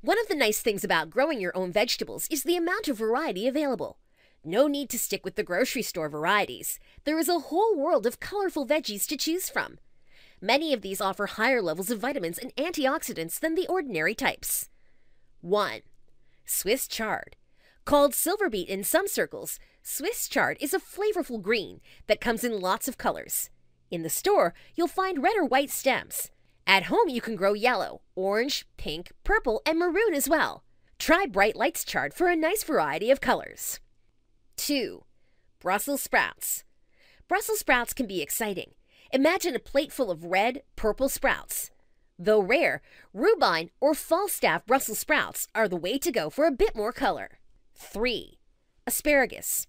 One of the nice things about growing your own vegetables is the amount of variety available. No need to stick with the grocery store varieties. There is a whole world of colorful veggies to choose from. Many of these offer higher levels of vitamins and antioxidants than the ordinary types. 1. Swiss chard. Called silver beet in some circles, Swiss chard is a flavorful green that comes in lots of colors. In the store, you'll find red or white stems. At home, you can grow yellow, orange, pink, purple, and maroon as well. Try Bright Lights chart for a nice variety of colors. 2. Brussels sprouts. Brussels sprouts can be exciting. Imagine a plate full of red, purple sprouts. Though rare, Rubine or Falstaff Brussels sprouts are the way to go for a bit more color. 3. Asparagus.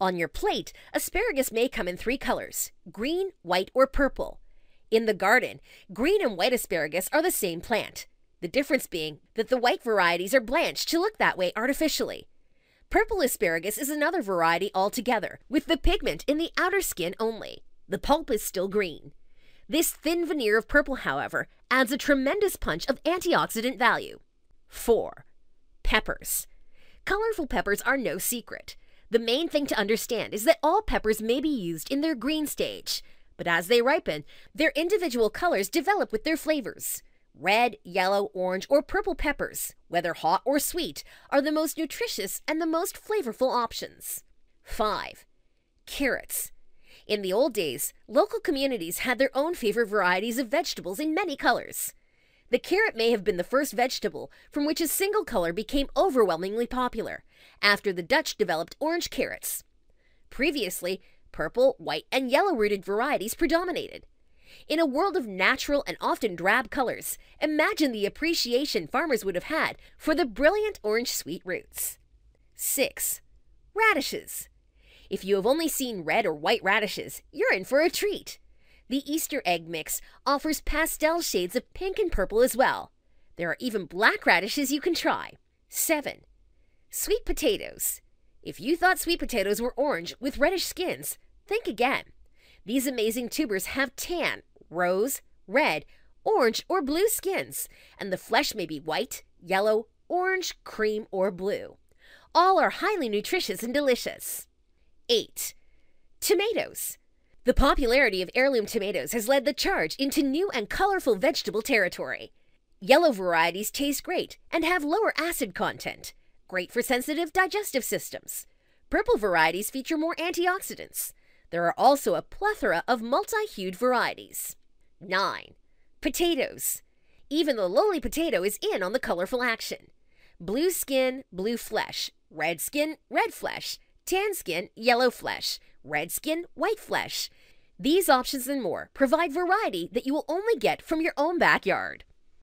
On your plate, asparagus may come in three colors green, white, or purple in the garden. Green and white asparagus are the same plant, the difference being that the white varieties are blanched to look that way artificially. Purple asparagus is another variety altogether, with the pigment in the outer skin only. The pulp is still green. This thin veneer of purple, however, adds a tremendous punch of antioxidant value. 4. Peppers. Colorful peppers are no secret. The main thing to understand is that all peppers may be used in their green stage. But as they ripen, their individual colors develop with their flavors. Red, yellow, orange, or purple peppers, whether hot or sweet, are the most nutritious and the most flavorful options. 5. Carrots. In the old days, local communities had their own favorite varieties of vegetables in many colors. The carrot may have been the first vegetable from which a single color became overwhelmingly popular, after the Dutch developed orange carrots. Previously, purple, white, and yellow rooted varieties predominated. In a world of natural and often drab colors, imagine the appreciation farmers would have had for the brilliant orange sweet roots. 6. Radishes. If you have only seen red or white radishes, you're in for a treat. The Easter egg mix offers pastel shades of pink and purple as well. There are even black radishes you can try. 7. Sweet potatoes. If you thought sweet potatoes were orange with reddish skins, Think again. These amazing tubers have tan, rose, red, orange, or blue skins, and the flesh may be white, yellow, orange, cream, or blue. All are highly nutritious and delicious. 8. Tomatoes. The popularity of heirloom tomatoes has led the charge into new and colorful vegetable territory. Yellow varieties taste great and have lower acid content, great for sensitive digestive systems. Purple varieties feature more antioxidants. There are also a plethora of multi-hued varieties. 9. Potatoes. Even the lowly potato is in on the colorful action. Blue skin, blue flesh. Red skin, red flesh. Tan skin, yellow flesh. Red skin, white flesh. These options and more provide variety that you will only get from your own backyard.